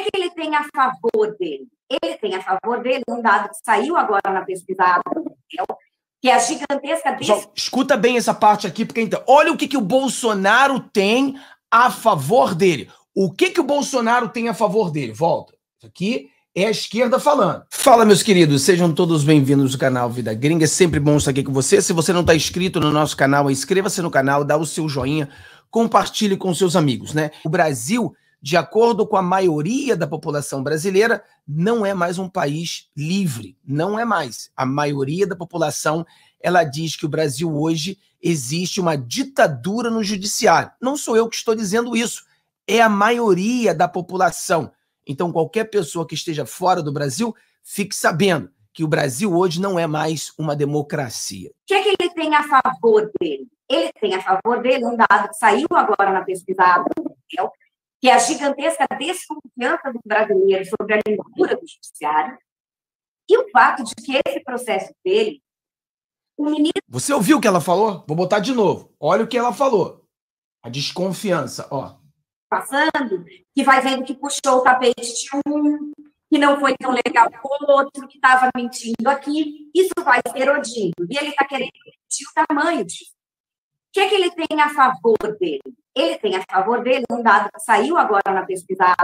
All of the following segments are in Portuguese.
É que, ele tem a favor dele? Ele tem a favor dele um dado que saiu agora na pesquisa que é a gigantesca... Des... escuta bem essa parte aqui, porque então, olha o que, que o Bolsonaro tem a favor dele. O que, que o Bolsonaro tem a favor dele? Volta. Isso aqui é a esquerda falando. Fala, meus queridos, sejam todos bem-vindos ao canal Vida Gringa. É sempre bom estar aqui com você. Se você não está inscrito no nosso canal, inscreva-se no canal, dá o seu joinha, compartilhe com seus amigos, né? O Brasil de acordo com a maioria da população brasileira, não é mais um país livre, não é mais. A maioria da população, ela diz que o Brasil hoje existe uma ditadura no judiciário. Não sou eu que estou dizendo isso, é a maioria da população. Então qualquer pessoa que esteja fora do Brasil, fique sabendo que o Brasil hoje não é mais uma democracia. O que, é que ele tem a favor dele? Ele tem a favor dele um dado que saiu agora na pesquisa, é o que é a gigantesca desconfiança do brasileiro sobre a leitura do judiciário, e o fato de que esse processo dele, o ministro. Você ouviu o que ela falou? Vou botar de novo. Olha o que ela falou. A desconfiança, ó. Passando, que vai vendo que puxou o tapete de um, que não foi tão legal com o outro, que estava mentindo aqui. Isso vai erodindo. E ele está querendo mentir o tamanho disso. O que, é que ele tem a favor dele? Ele tem a favor dele um dado que saiu agora na pesquisa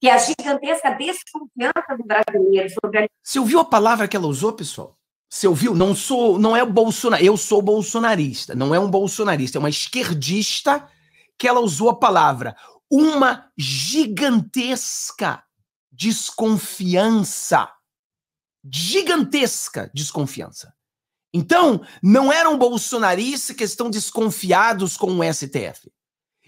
que é a gigantesca desconfiança do brasileiro sobre a... Você ouviu a palavra que ela usou, pessoal? Você ouviu? Não sou, não é o Bolsonaro, eu sou bolsonarista, não é um bolsonarista, é uma esquerdista que ela usou a palavra uma gigantesca desconfiança. Gigantesca desconfiança. Então, não eram bolsonaristas que estão desconfiados com o STF.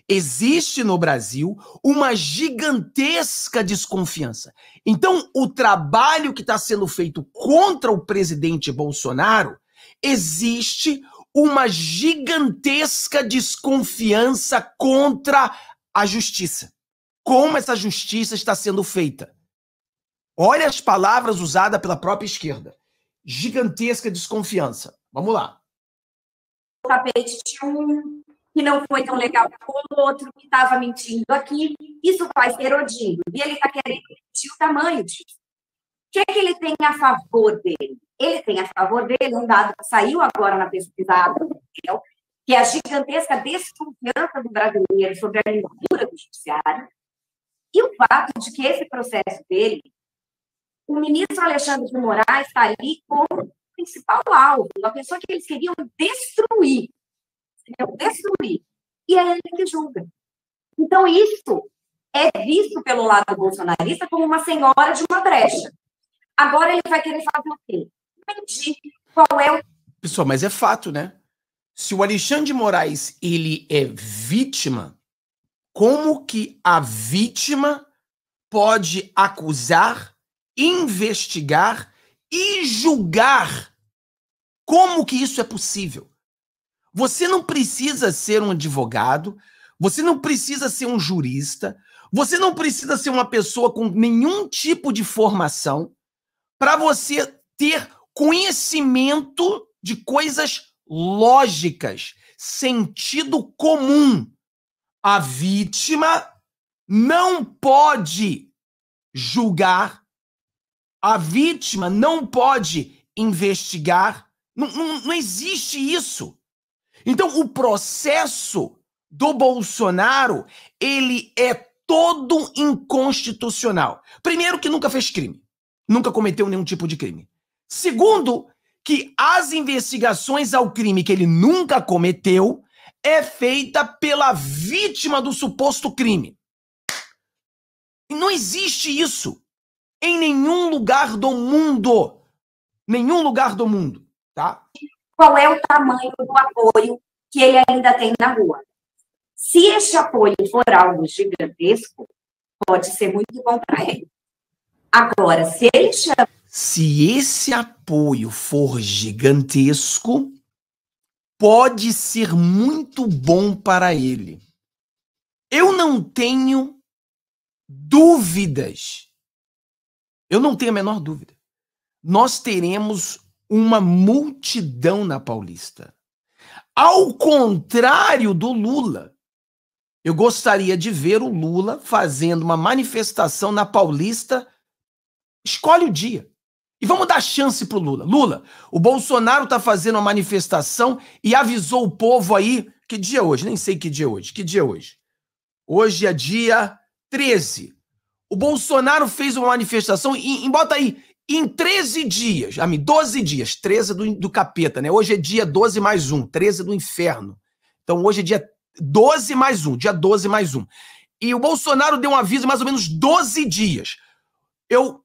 Existe no Brasil uma gigantesca desconfiança. Então, o trabalho que está sendo feito contra o presidente Bolsonaro, existe uma gigantesca desconfiança contra a justiça. Como essa justiça está sendo feita? Olha as palavras usadas pela própria esquerda gigantesca desconfiança. Vamos lá. O tapete de um que não foi tão legal como o outro, que estava mentindo aqui, isso vai ser E ele está querendo mentir o tamanho disso. O que, é que ele tem a favor dele? Ele tem a favor dele um dado que saiu agora na pesquisada, que é a gigantesca desconfiança do brasileiro sobre a leitura do judiciário, e o fato de que esse processo dele o ministro Alexandre de Moraes está ali como principal alvo, uma pessoa que eles queriam destruir. Queriam destruir. E é ele que julga. Então, isso é visto pelo lado bolsonarista como uma senhora de uma brecha. Agora ele vai querer fazer o quê? Mentir. Qual é o. Pessoal, mas é fato, né? Se o Alexandre de Moraes ele é vítima, como que a vítima pode acusar investigar e julgar como que isso é possível. Você não precisa ser um advogado, você não precisa ser um jurista, você não precisa ser uma pessoa com nenhum tipo de formação para você ter conhecimento de coisas lógicas, sentido comum. A vítima não pode julgar a vítima não pode investigar. Não, não, não existe isso. Então, o processo do Bolsonaro, ele é todo inconstitucional. Primeiro, que nunca fez crime. Nunca cometeu nenhum tipo de crime. Segundo, que as investigações ao crime que ele nunca cometeu é feita pela vítima do suposto crime. Não existe isso em nenhum lugar do mundo. Nenhum lugar do mundo, tá? Qual é o tamanho do apoio que ele ainda tem na rua? Se este apoio for algo gigantesco, pode ser muito bom para ele. Agora, se ele chama... Se esse apoio for gigantesco, pode ser muito bom para ele. Eu não tenho dúvidas eu não tenho a menor dúvida. Nós teremos uma multidão na Paulista. Ao contrário do Lula. Eu gostaria de ver o Lula fazendo uma manifestação na Paulista. Escolhe o dia. E vamos dar chance pro Lula. Lula, o Bolsonaro tá fazendo uma manifestação e avisou o povo aí. Que dia é hoje? Nem sei que dia é hoje. Que dia é hoje? Hoje é dia 13. O Bolsonaro fez uma manifestação em, em bota aí, em 13 dias, a mim, 12 dias, 13 do, do capeta, né? Hoje é dia 12 mais 1, 13 do inferno. Então hoje é dia 12 mais 1, dia 12 mais 1. E o Bolsonaro deu um aviso mais ou menos 12 dias. Eu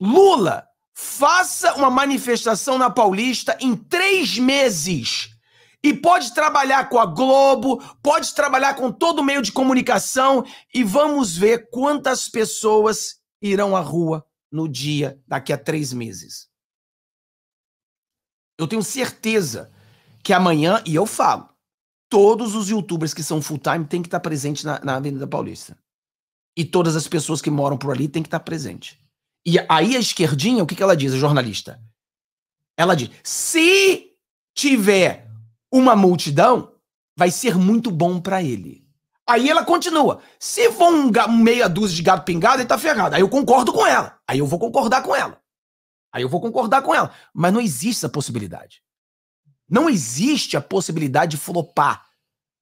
Lula, faça uma manifestação na Paulista em três meses. E pode trabalhar com a Globo, pode trabalhar com todo meio de comunicação e vamos ver quantas pessoas irão à rua no dia daqui a três meses. Eu tenho certeza que amanhã, e eu falo, todos os youtubers que são full-time têm que estar presentes na, na, Avenida Paulista. E todas as pessoas que moram por ali têm que estar presentes. E aí a esquerdinha, o que, que ela diz, a jornalista? Ela diz: se tiver uma multidão, vai ser muito bom para ele. Aí ela continua. Se for um meia dúzia de gato pingado, ele tá ferrado. Aí eu concordo com ela. Aí eu vou concordar com ela. Aí eu vou concordar com ela. Mas não existe essa possibilidade. Não existe a possibilidade de flopar.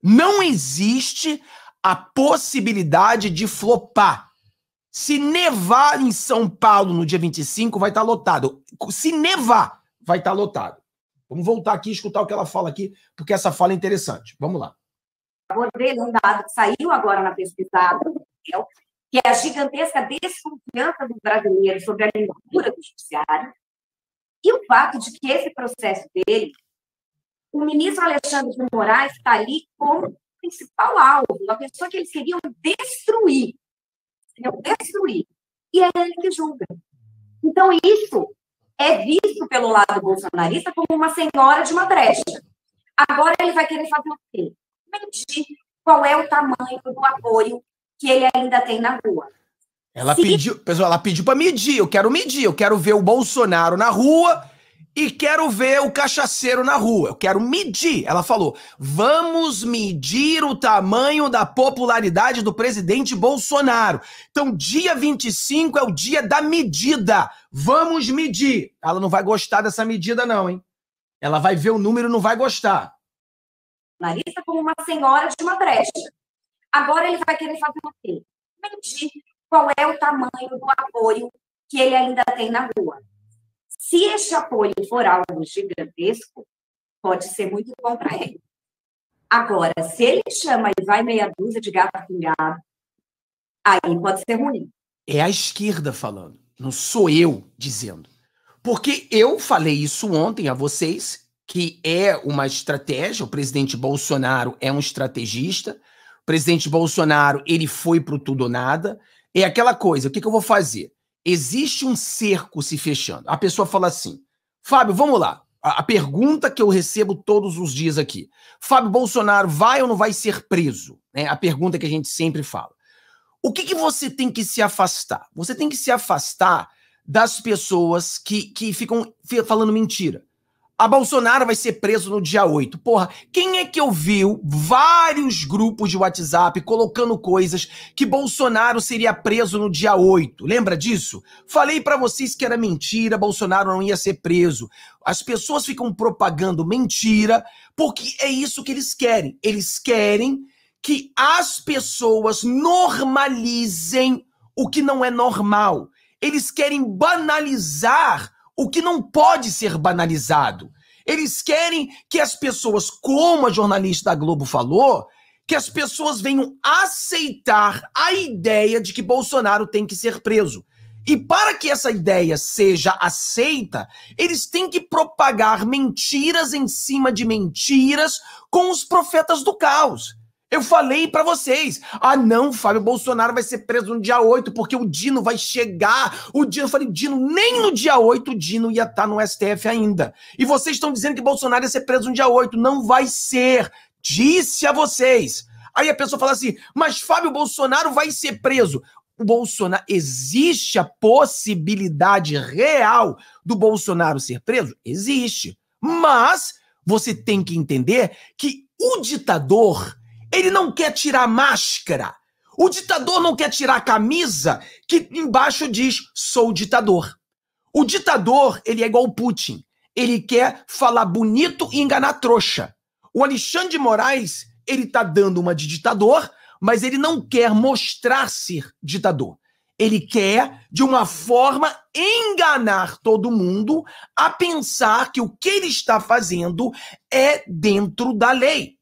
Não existe a possibilidade de flopar. Se nevar em São Paulo no dia 25, vai estar tá lotado. Se nevar, vai estar tá lotado. Vamos voltar aqui e escutar o que ela fala aqui, porque essa fala é interessante. Vamos lá. Abordei um dado que saiu agora na pesquisada, que é a gigantesca desconfiança dos brasileiros sobre a limpura do judiciário e o fato de que esse processo dele, o ministro Alexandre de Moraes está ali como principal alvo, uma pessoa que eles queriam destruir. Queriam destruir. E é ele que julga. Então, isso é visto pelo lado bolsonarista como uma senhora de uma brecha. Agora ele vai querer fazer o quê? Medir qual é o tamanho do apoio que ele ainda tem na rua. Ela Se... pediu, pessoal, ela pediu para medir, eu quero medir, eu quero ver o Bolsonaro na rua e quero ver o cachaceiro na rua. Eu quero medir. Ela falou: vamos medir o tamanho da popularidade do presidente Bolsonaro. Então, dia 25 é o dia da medida. Vamos medir. Ela não vai gostar dessa medida, não, hein? Ela vai ver o número e não vai gostar. Larissa, como uma senhora de uma brecha. Agora ele vai querer fazer o quê? Medir qual é o tamanho do apoio que ele ainda tem na rua. Se este apoio for algo gigantesco, pode ser muito bom para ele. Agora, se ele chama e vai meia dúzia de gato pingado, aí pode ser ruim. É a esquerda falando, não sou eu dizendo. Porque eu falei isso ontem a vocês, que é uma estratégia, o presidente Bolsonaro é um estrategista, o presidente Bolsonaro, ele foi para o tudo ou nada, é aquela coisa, o que, que eu vou fazer? existe um cerco se fechando. A pessoa fala assim: Fábio, vamos lá. A, a pergunta que eu recebo todos os dias aqui: Fábio Bolsonaro vai ou não vai ser preso? É a pergunta que a gente sempre fala. O que, que você tem que se afastar? Você tem que se afastar das pessoas que, que ficam falando mentira. A Bolsonaro vai ser preso no dia 8. Porra, quem é que ouviu vários grupos de WhatsApp colocando coisas que Bolsonaro seria preso no dia 8? Lembra disso? Falei para vocês que era mentira, Bolsonaro não ia ser preso. As pessoas ficam propagando mentira, porque é isso que eles querem. Eles querem que as pessoas normalizem o que não é normal. Eles querem banalizar o que não pode ser banalizado. Eles querem que as pessoas, como a jornalista da Globo falou, que as pessoas venham aceitar a ideia de que Bolsonaro tem que ser preso. E para que essa ideia seja aceita, eles têm que propagar mentiras em cima de mentiras com os profetas do caos. Eu falei para vocês. Ah, não, Fábio Bolsonaro vai ser preso no dia 8, porque o Dino vai chegar. O Dino, eu falei, Dino, nem no dia 8 o Dino ia estar tá no STF ainda. E vocês estão dizendo que Bolsonaro ia ser preso no dia 8. Não vai ser. Disse a vocês. Aí a pessoa fala assim: mas Fábio Bolsonaro vai ser preso. O Bolsonaro. Existe a possibilidade real do Bolsonaro ser preso? Existe. Mas você tem que entender que o ditador ele não quer tirar máscara. O ditador não quer tirar a camisa que embaixo diz sou ditador. O ditador, ele é igual o Putin. Ele quer falar bonito e enganar trouxa. O Alexandre de Moraes, ele tá dando uma de ditador, mas ele não quer mostrar ser ditador. Ele quer, de uma forma, enganar todo mundo a pensar que o que ele está fazendo é dentro da lei.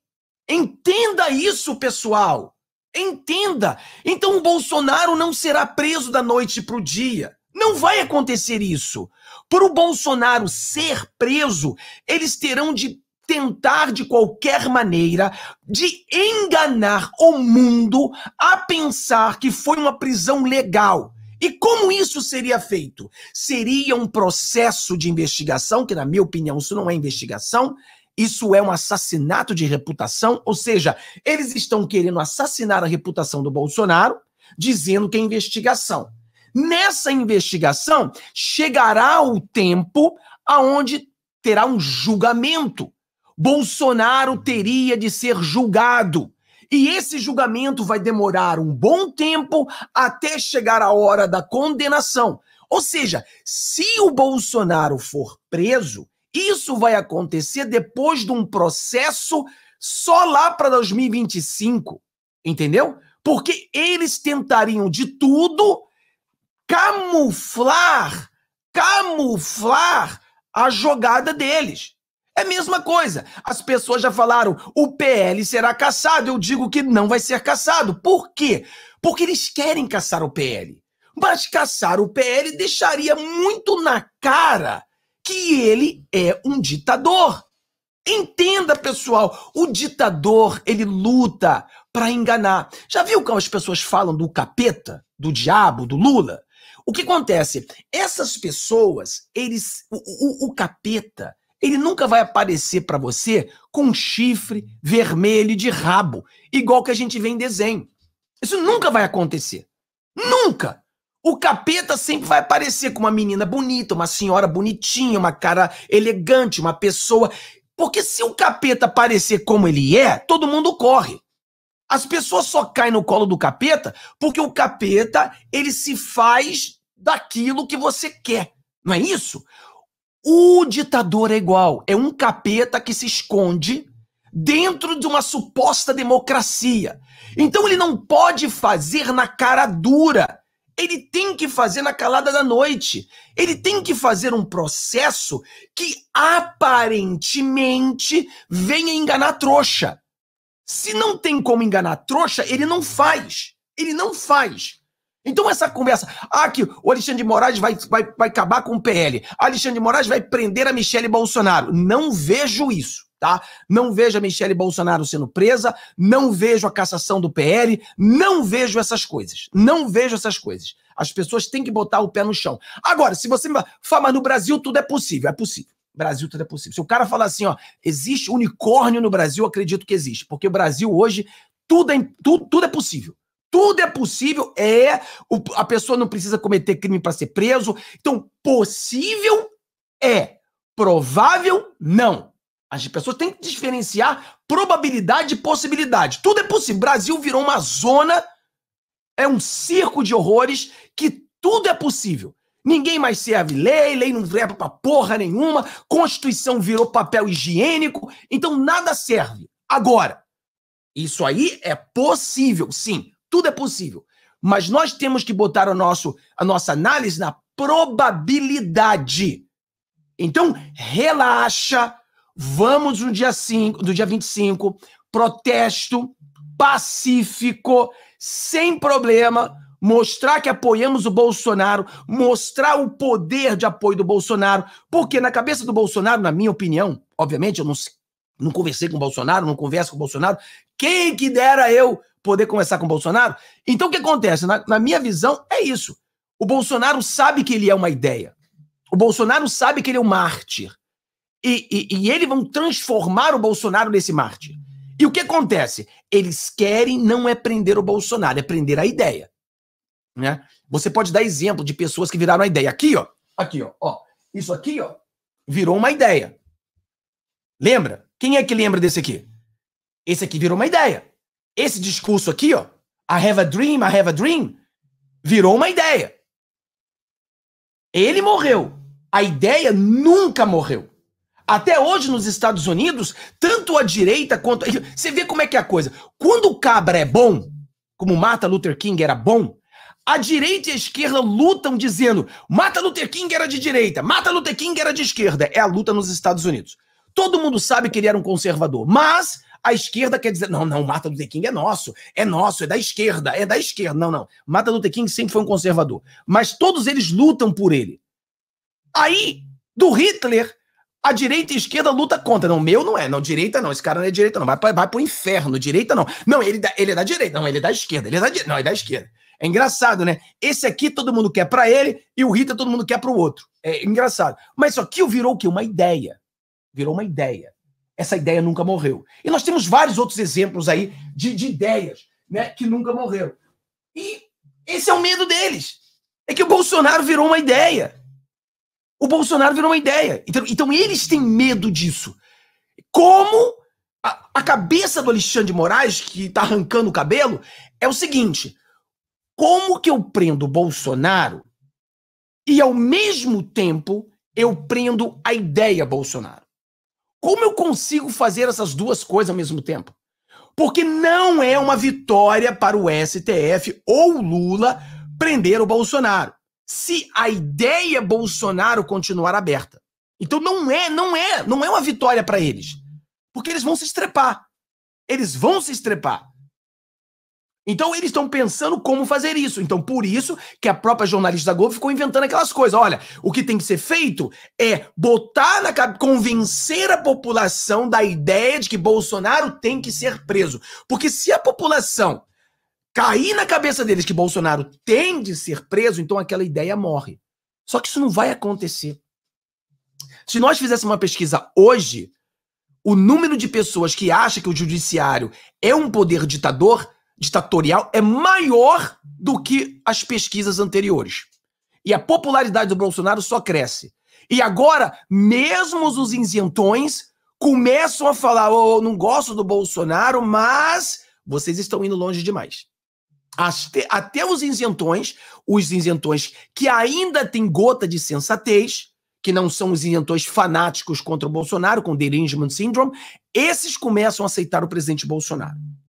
Entenda isso, pessoal. Entenda. Então o Bolsonaro não será preso da noite para o dia. Não vai acontecer isso. Para o Bolsonaro ser preso, eles terão de tentar de qualquer maneira de enganar o mundo a pensar que foi uma prisão legal. E como isso seria feito? Seria um processo de investigação, que na minha opinião isso não é investigação, isso é um assassinato de reputação, ou seja, eles estão querendo assassinar a reputação do Bolsonaro, dizendo que é investigação. Nessa investigação, chegará o tempo aonde terá um julgamento. Bolsonaro teria de ser julgado. E esse julgamento vai demorar um bom tempo até chegar a hora da condenação. Ou seja, se o Bolsonaro for preso, isso vai acontecer depois de um processo só lá para 2025, entendeu? Porque eles tentariam de tudo camuflar, camuflar a jogada deles. É a mesma coisa. As pessoas já falaram, o PL será caçado. Eu digo que não vai ser caçado. Por quê? Porque eles querem caçar o PL. Mas caçar o PL deixaria muito na cara que ele é um ditador. Entenda, pessoal, o ditador, ele luta para enganar. Já viu como as pessoas falam do capeta, do diabo, do Lula? O que acontece? Essas pessoas, eles o, o, o capeta, ele nunca vai aparecer para você com chifre vermelho de rabo, igual que a gente vê em desenho. Isso nunca vai acontecer. Nunca! O capeta sempre vai aparecer com uma menina bonita, uma senhora bonitinha, uma cara elegante, uma pessoa. Porque se o capeta aparecer como ele é, todo mundo corre. As pessoas só caem no colo do capeta porque o capeta, ele se faz daquilo que você quer. Não é isso? O ditador é igual, é um capeta que se esconde dentro de uma suposta democracia. Então ele não pode fazer na cara dura ele tem que fazer na calada da noite. Ele tem que fazer um processo que aparentemente venha enganar trouxa. Se não tem como enganar trouxa, ele não faz. Ele não faz. Então essa conversa, ah, que o Alexandre de Moraes vai, vai, vai acabar com o PL, Alexandre de Moraes vai prender a Michelle Bolsonaro. Não vejo isso tá? Não vejo a Michele Bolsonaro sendo presa, não vejo a cassação do PL, não vejo essas coisas. Não vejo essas coisas. As pessoas têm que botar o pé no chão. Agora, se você me fala, mas no Brasil tudo é possível, é possível. Brasil tudo é possível. Se o cara falar assim, ó, existe unicórnio no Brasil, acredito que existe, porque o Brasil hoje tudo é, tudo, tudo é possível. Tudo é possível, é. a pessoa não precisa cometer crime para ser preso. Então, possível é. Provável, não. As pessoas têm que diferenciar probabilidade e possibilidade. Tudo é possível. Brasil virou uma zona, é um circo de horrores que tudo é possível. Ninguém mais serve lei, lei não serve pra porra nenhuma, Constituição virou papel higiênico, então nada serve. Agora, isso aí é possível, sim, tudo é possível. Mas nós temos que botar o nosso, a nossa análise na probabilidade. Então, relaxa, Vamos no dia 5, do dia 25, protesto pacífico, sem problema, mostrar que apoiamos o Bolsonaro, mostrar o poder de apoio do Bolsonaro, porque na cabeça do Bolsonaro, na minha opinião, obviamente eu não, não conversei com o Bolsonaro, não converso com o Bolsonaro, quem que dera eu poder conversar com o Bolsonaro? Então o que acontece? Na, na minha visão, é isso. O Bolsonaro sabe que ele é uma ideia. O Bolsonaro sabe que ele é um mártir e, e, e vão transformar o Bolsonaro nesse Marte. E o que acontece? Eles querem não é prender o Bolsonaro, é prender a ideia. Né? Você pode dar exemplo de pessoas que viraram a ideia. Aqui, ó. Aqui, ó. ó. Isso aqui, ó, virou uma ideia. Lembra? Quem é que lembra desse aqui? Esse aqui virou uma ideia. Esse discurso aqui, ó, I have a dream, I have a dream, virou uma ideia. Ele morreu. A ideia nunca morreu. Até hoje nos Estados Unidos, tanto a direita quanto. Você vê como é que é a coisa. Quando o cabra é bom, como Martin Luther King era bom, a direita e a esquerda lutam dizendo: mata Luther King era de direita, mata Luther King era de esquerda. É a luta nos Estados Unidos. Todo mundo sabe que ele era um conservador, mas a esquerda quer dizer: não, não, mata Luther King é nosso, é nosso, é da esquerda, é da esquerda. Não, não. Mata Luther King sempre foi um conservador, mas todos eles lutam por ele. Aí, do Hitler a direita e a esquerda luta contra. Não, meu não é. Não, direita não. Esse cara não é direita, não. Vai, pra, vai pro inferno. Direita não. Não, ele, ele é da direita. Não, ele é da esquerda. Ele é da direita. Não, ele é da esquerda. É engraçado, né? Esse aqui todo mundo quer para ele e o Rita todo mundo quer para o outro. É engraçado. Mas só que virou o quê? Uma ideia. Virou uma ideia. Essa ideia nunca morreu. E nós temos vários outros exemplos aí de, de ideias né, que nunca morreram. E esse é o medo deles. É que o Bolsonaro virou uma ideia. O Bolsonaro virou uma ideia. Então, então eles têm medo disso. Como a, a cabeça do Alexandre de Moraes, que está arrancando o cabelo, é o seguinte: como que eu prendo o Bolsonaro e, ao mesmo tempo, eu prendo a ideia Bolsonaro? Como eu consigo fazer essas duas coisas ao mesmo tempo? Porque não é uma vitória para o STF ou Lula prender o Bolsonaro se a ideia Bolsonaro continuar aberta. Então não é, não é, não é uma vitória para eles. Porque eles vão se estrepar. Eles vão se estrepar. Então eles estão pensando como fazer isso. Então por isso que a própria jornalista da Globo ficou inventando aquelas coisas. Olha, o que tem que ser feito é botar na cabeça, convencer a população da ideia de que Bolsonaro tem que ser preso. Porque se a população cair na cabeça deles que Bolsonaro tem de ser preso, então aquela ideia morre. Só que isso não vai acontecer. Se nós fizéssemos uma pesquisa hoje, o número de pessoas que acha que o judiciário é um poder ditador, ditatorial, é maior do que as pesquisas anteriores. E a popularidade do Bolsonaro só cresce. E agora, mesmo os isentões começam a falar: oh, eu não gosto do Bolsonaro, mas vocês estão indo longe demais até, até os isentões, os isentões que ainda têm gota de sensatez, que não são os isentões fanáticos contra o Bolsonaro, com o derangement syndrome, esses começam a aceitar o presidente Bolsonaro.